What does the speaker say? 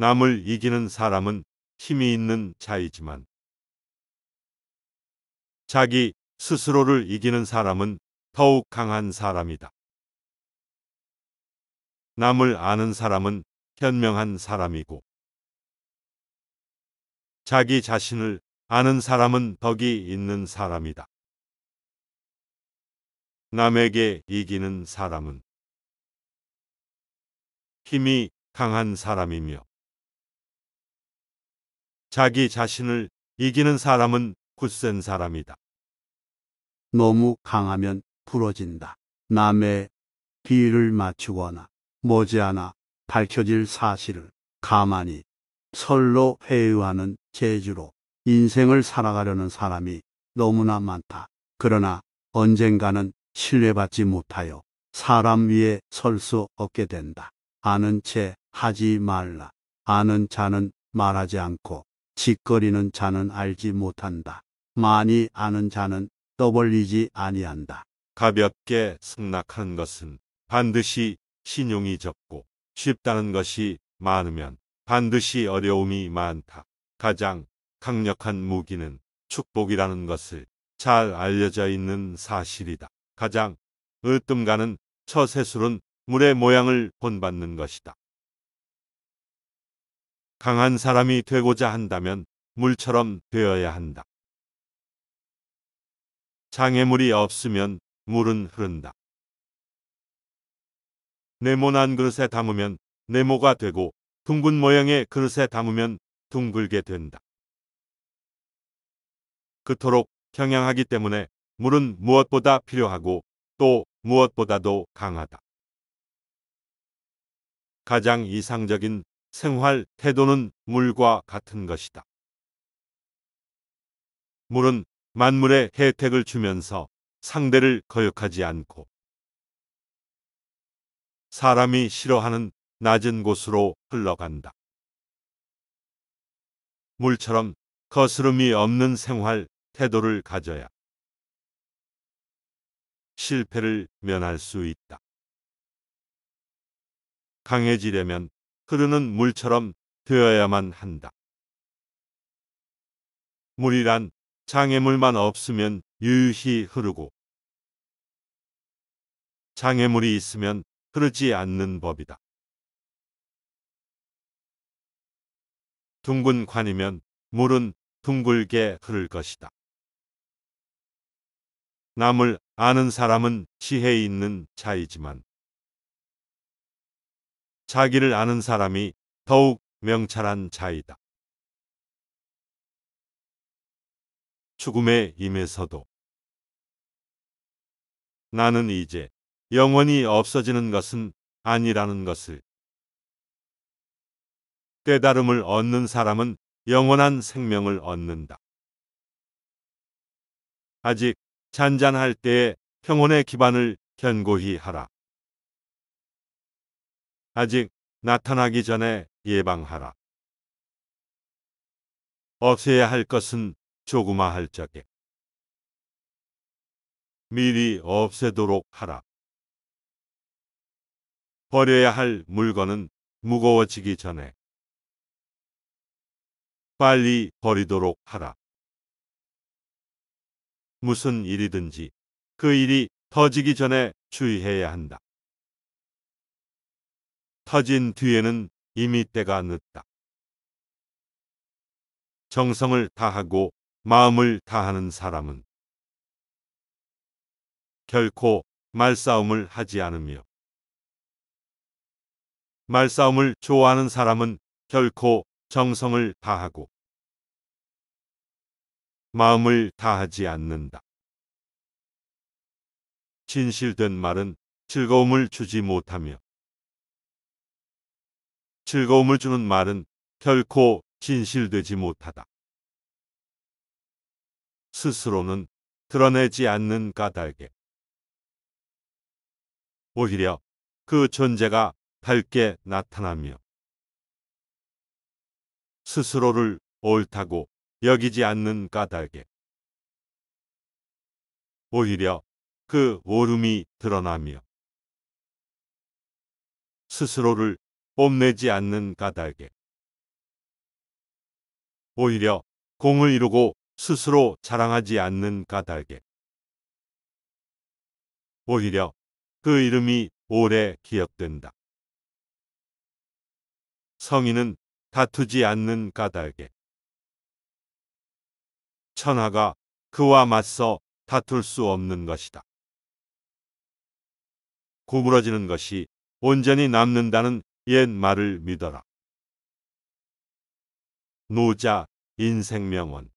남을 이기는 사람은 힘이 있는 자이지만 자기 스스로를 이기는 사람은 더욱 강한 사람이다. 남을 아는 사람은 현명한 사람이고 자기 자신을 아는 사람은 덕이 있는 사람이다. 남에게 이기는 사람은 힘이 강한 사람이며 자기 자신을 이기는 사람은 굳센 사람이다. 너무 강하면 부러진다. 남의 비위를 맞추거나 머지않아 밝혀질 사실을 가만히 설로 회유하는 재주로 인생을 살아가려는 사람이 너무나 많다. 그러나 언젠가는 신뢰받지 못하여 사람 위에 설 수 없게 된다. 아는 채 하지 말라. 아는 자는 말하지 않고 짓거리는 자는 알지 못한다. 많이 아는 자는 떠벌리지 아니한다. 가볍게 승낙하는 것은 반드시 신용이 적고 쉽다는 것이 많으면 반드시 어려움이 많다. 가장 강력한 무기는 축복이라는 것을 잘 알려져 있는 사실이다. 가장 으뜸가는 처세술은 물의 모양을 본받는 것이다. 강한 사람이 되고자 한다면 물처럼 되어야 한다. 장애물이 없으면 물은 흐른다. 네모난 그릇에 담으면 네모가 되고 둥근 모양의 그릇에 담으면 둥글게 된다. 그토록 경향하기 때문에 물은 무엇보다 필요하고 또 무엇보다도 강하다. 가장 이상적인 생활 태도는 물과 같은 것이다. 물은 만물에 혜택을 주면서 상대를 거역하지 않고 사람이 싫어하는 낮은 곳으로 흘러간다. 물처럼 거스름이 없는 생활 태도를 가져야 실패를 면할 수 있다. 강해지려면 흐르는 물처럼 되어야만 한다. 물이란 장애물만 없으면 유유히 흐르고 장애물이 있으면 흐르지 않는 법이다. 둥근 관이면 물은 둥글게 흐를 것이다. 남을 아는 사람은 지혜 있는 자이지만 자기를 아는 사람이 더욱 명찰한 자이다. 죽음의 임에서도 나는 이제 영원히 없어지는 것은 아니라는 것을 깨달음을 얻는 사람은 영원한 생명을 얻는다. 아직 잔잔할 때에 평온의 기반을 견고히 하라. 아직 나타나기 전에 예방하라. 없애야 할 것은 조그마 할 적에 미리 없애도록 하라. 버려야 할 물건은 무거워지기 전에 빨리 버리도록 하라. 무슨 일이든지 그 일이 터지기 전에 주의해야 한다. 터진 뒤에는 이미 때가 늦다. 정성을 다하고 마음을 다하는 사람은 결코 말싸움을 하지 않으며 말싸움을 좋아하는 사람은 결코 정성을 다하고 마음을 다하지 않는다. 진실된 말은 즐거움을 주지 못하며 즐거움을 주는 말은 결코 진실되지 못하다. 스스로는 드러내지 않는 까닭에 오히려 그 존재가 밝게 나타나며 스스로를 옳다고 여기지 않는 까닭에 오히려 그 오름이 드러나며 스스로를 뽐내지 않는 까닭에 오히려 공을 이루고 스스로 자랑하지 않는 까닭에 오히려 그 이름이 오래 기억된다. 성인은 다투지 않는 까닭에 천하가 그와 맞서 다툴 수 없는 것이다. 구부러지는 것이 온전히 남는다는 옛 말을 믿어라. 노자 인생명언